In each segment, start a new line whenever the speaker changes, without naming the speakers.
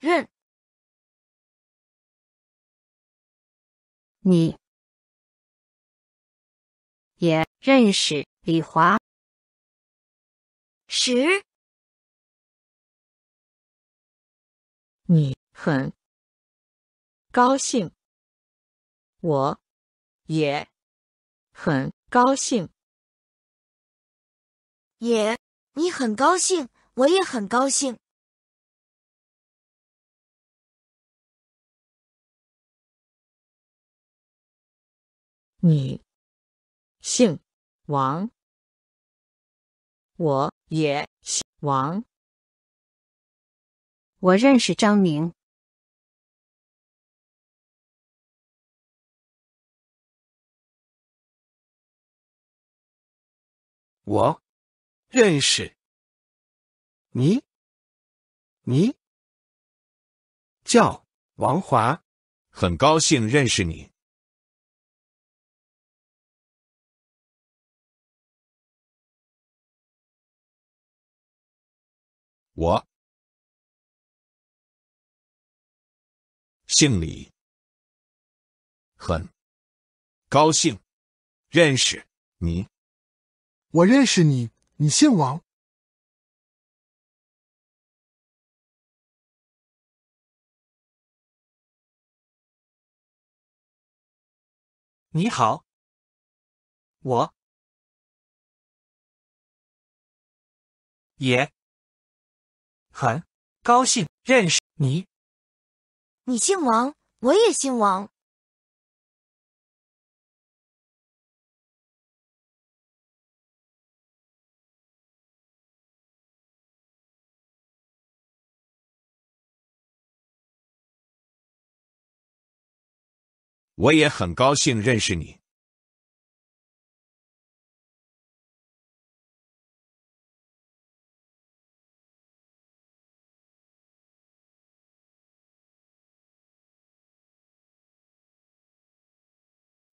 认，你也认识李华。十，你很高兴，我也很高兴。也，你很高兴，我也很高兴。你姓王，我也姓王。我认识张明，我认识你，你叫王华，很高兴认识你。我姓李，很高兴认识你。我认识你，你姓王。你好，我也。很高兴认识你。你姓王，我也姓王。我也很高兴认识你。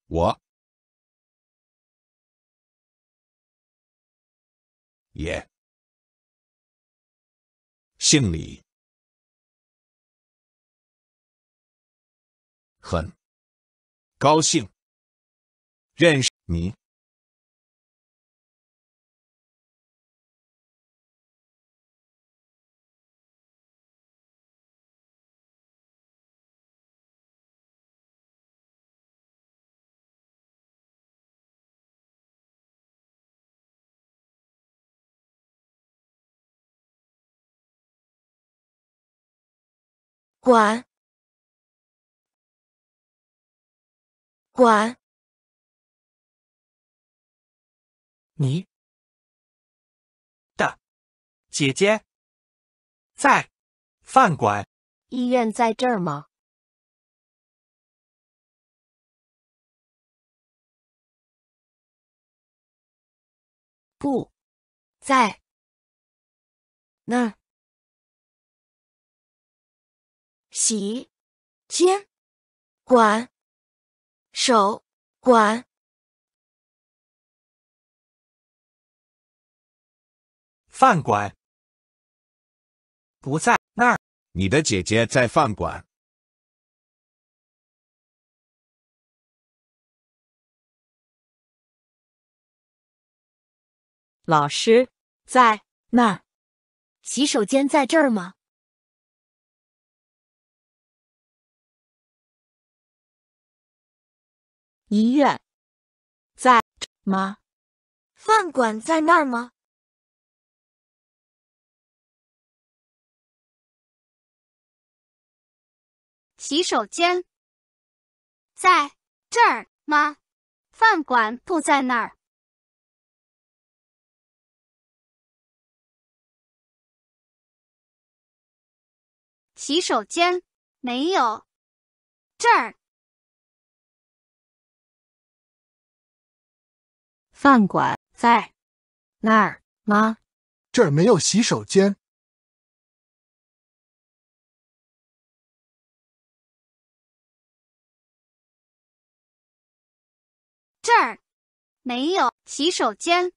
我也姓李，很高兴认识你。管管，你，的姐姐在饭馆。医院在这儿吗？不在那儿。洗间管手管饭馆不在那儿，你的姐姐在饭馆。老师在那。洗手间在这儿吗？医院在吗？饭馆在那儿吗？洗手间在这儿吗？饭馆不在那儿。洗手间没有这儿。饭馆在那儿吗？这儿没有洗手间。这儿没有洗手间。